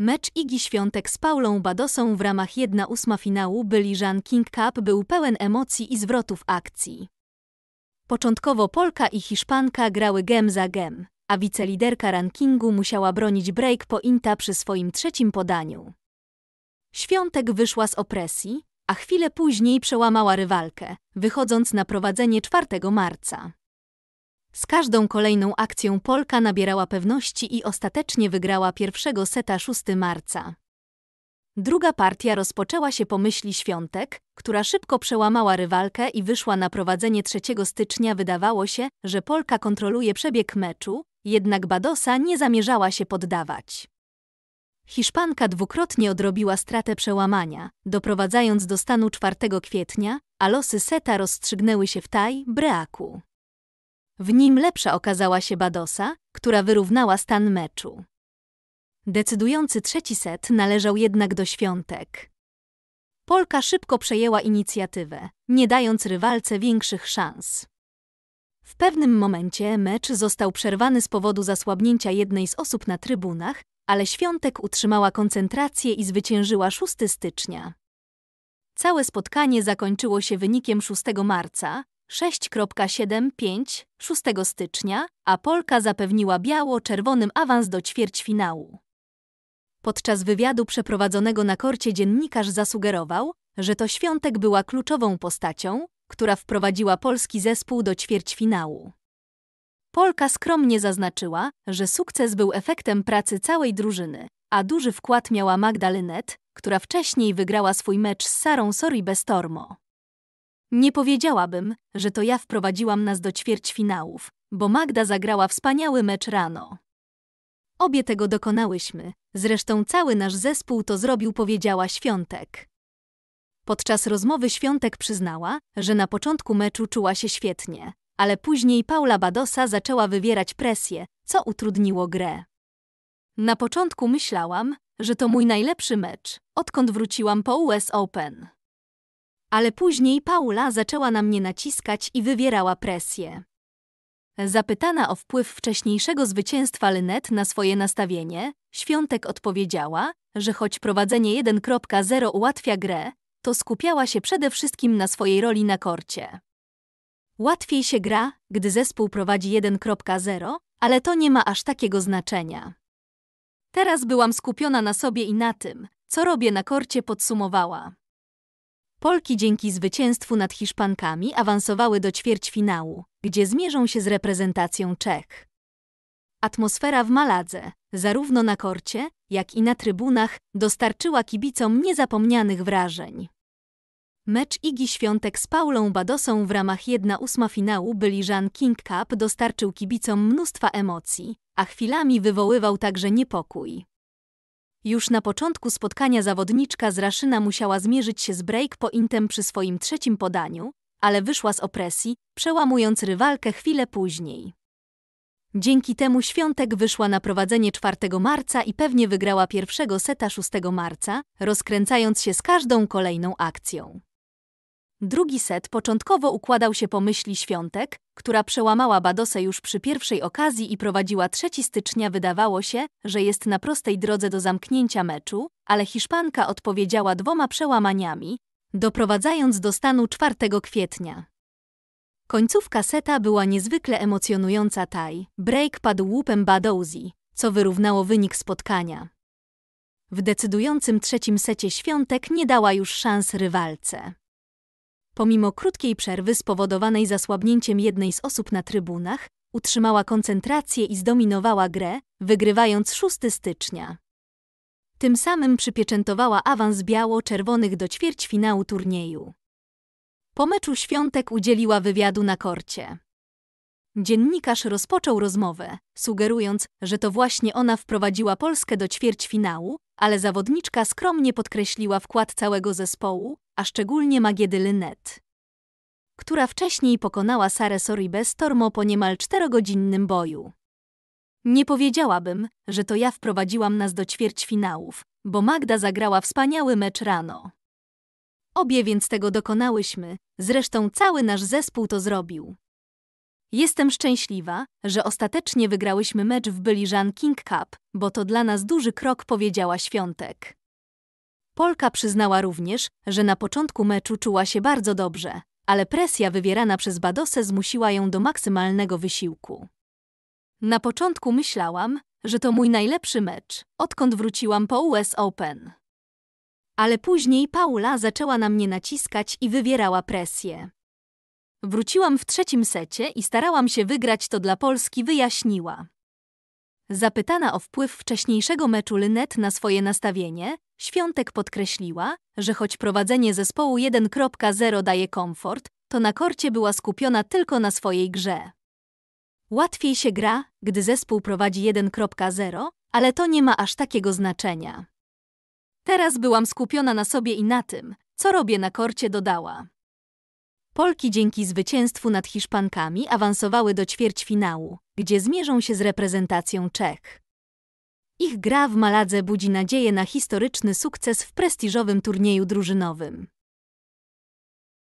Mecz Igi Świątek z Paulą Badosą w ramach 1-8 finału Byliżan King Cup był pełen emocji i zwrotów akcji. Początkowo Polka i Hiszpanka grały gem za gem, a wiceliderka rankingu musiała bronić break pointa przy swoim trzecim podaniu. Świątek wyszła z opresji, a chwilę później przełamała rywalkę, wychodząc na prowadzenie 4 marca. Z każdą kolejną akcją Polka nabierała pewności i ostatecznie wygrała pierwszego seta 6 marca. Druga partia rozpoczęła się po myśli Świątek, która szybko przełamała rywalkę i wyszła na prowadzenie 3 stycznia. Wydawało się, że Polka kontroluje przebieg meczu, jednak Badosa nie zamierzała się poddawać. Hiszpanka dwukrotnie odrobiła stratę przełamania, doprowadzając do stanu 4 kwietnia, a losy seta rozstrzygnęły się w Taj, Breaku. W nim lepsza okazała się Badosa, która wyrównała stan meczu. Decydujący trzeci set należał jednak do świątek. Polka szybko przejęła inicjatywę, nie dając rywalce większych szans. W pewnym momencie mecz został przerwany z powodu zasłabnięcia jednej z osób na trybunach, ale Świątek utrzymała koncentrację i zwyciężyła 6 stycznia. Całe spotkanie zakończyło się wynikiem 6 marca, 6.75 6 stycznia, a Polka zapewniła biało-czerwonym awans do ćwierćfinału. Podczas wywiadu przeprowadzonego na korcie dziennikarz zasugerował, że to Świątek była kluczową postacią, która wprowadziła polski zespół do ćwierćfinału. Polka skromnie zaznaczyła, że sukces był efektem pracy całej drużyny, a duży wkład miała Magdalenet, która wcześniej wygrała swój mecz z Sarą Sori Bestormo. Nie powiedziałabym, że to ja wprowadziłam nas do finałów, bo Magda zagrała wspaniały mecz rano. Obie tego dokonałyśmy, zresztą cały nasz zespół to zrobił, powiedziała Świątek. Podczas rozmowy Świątek przyznała, że na początku meczu czuła się świetnie, ale później Paula Badosa zaczęła wywierać presję, co utrudniło grę. Na początku myślałam, że to mój najlepszy mecz, odkąd wróciłam po US Open. Ale później Paula zaczęła na mnie naciskać i wywierała presję. Zapytana o wpływ wcześniejszego zwycięstwa Lynet na swoje nastawienie, Świątek odpowiedziała, że choć prowadzenie 1.0 ułatwia grę, to skupiała się przede wszystkim na swojej roli na korcie. Łatwiej się gra, gdy zespół prowadzi 1.0, ale to nie ma aż takiego znaczenia. Teraz byłam skupiona na sobie i na tym, co robię na korcie, podsumowała. Polki dzięki zwycięstwu nad Hiszpankami awansowały do ćwierćfinału, gdzie zmierzą się z reprezentacją Czech. Atmosfera w Maladze, zarówno na korcie, jak i na trybunach, dostarczyła kibicom niezapomnianych wrażeń. Mecz Igi Świątek z Paulą Badosą w ramach 1-8 finału Byliżan King Cup dostarczył kibicom mnóstwa emocji, a chwilami wywoływał także niepokój. Już na początku spotkania zawodniczka z Raszyna musiała zmierzyć się z break-pointem przy swoim trzecim podaniu, ale wyszła z opresji, przełamując rywalkę chwilę później. Dzięki temu Świątek wyszła na prowadzenie 4 marca i pewnie wygrała pierwszego seta 6 marca, rozkręcając się z każdą kolejną akcją. Drugi set początkowo układał się po myśli świątek, która przełamała Badosę już przy pierwszej okazji i prowadziła 3 stycznia. Wydawało się, że jest na prostej drodze do zamknięcia meczu, ale Hiszpanka odpowiedziała dwoma przełamaniami, doprowadzając do stanu 4 kwietnia. Końcówka seta była niezwykle emocjonująca taj. Break padł łupem Badozi, co wyrównało wynik spotkania. W decydującym trzecim secie świątek nie dała już szans rywalce pomimo krótkiej przerwy spowodowanej zasłabnięciem jednej z osób na trybunach, utrzymała koncentrację i zdominowała grę, wygrywając 6 stycznia. Tym samym przypieczętowała awans biało-czerwonych do ćwierćfinału turnieju. Po meczu Świątek udzieliła wywiadu na korcie. Dziennikarz rozpoczął rozmowę, sugerując, że to właśnie ona wprowadziła Polskę do ćwierćfinału, ale zawodniczka skromnie podkreśliła wkład całego zespołu, a szczególnie Magiedy Lynet, która wcześniej pokonała Sarę Soribę Stormo po niemal czterogodzinnym boju. Nie powiedziałabym, że to ja wprowadziłam nas do ćwierćfinałów, bo Magda zagrała wspaniały mecz rano. Obie więc tego dokonałyśmy, zresztą cały nasz zespół to zrobił. Jestem szczęśliwa, że ostatecznie wygrałyśmy mecz w Byliżan King Cup, bo to dla nas duży krok, powiedziała Świątek. Polka przyznała również, że na początku meczu czuła się bardzo dobrze, ale presja wywierana przez Badosę zmusiła ją do maksymalnego wysiłku. Na początku myślałam, że to mój najlepszy mecz, odkąd wróciłam po US Open. Ale później Paula zaczęła na mnie naciskać i wywierała presję. Wróciłam w trzecim secie i starałam się wygrać to dla Polski, wyjaśniła. Zapytana o wpływ wcześniejszego meczu Lynet na swoje nastawienie, Świątek podkreśliła, że choć prowadzenie zespołu 1.0 daje komfort, to na korcie była skupiona tylko na swojej grze. Łatwiej się gra, gdy zespół prowadzi 1.0, ale to nie ma aż takiego znaczenia. Teraz byłam skupiona na sobie i na tym, co robię na korcie, dodała. Polki dzięki zwycięstwu nad Hiszpankami awansowały do ćwierćfinału, gdzie zmierzą się z reprezentacją Czech. Ich gra w Maladze budzi nadzieję na historyczny sukces w prestiżowym turnieju drużynowym.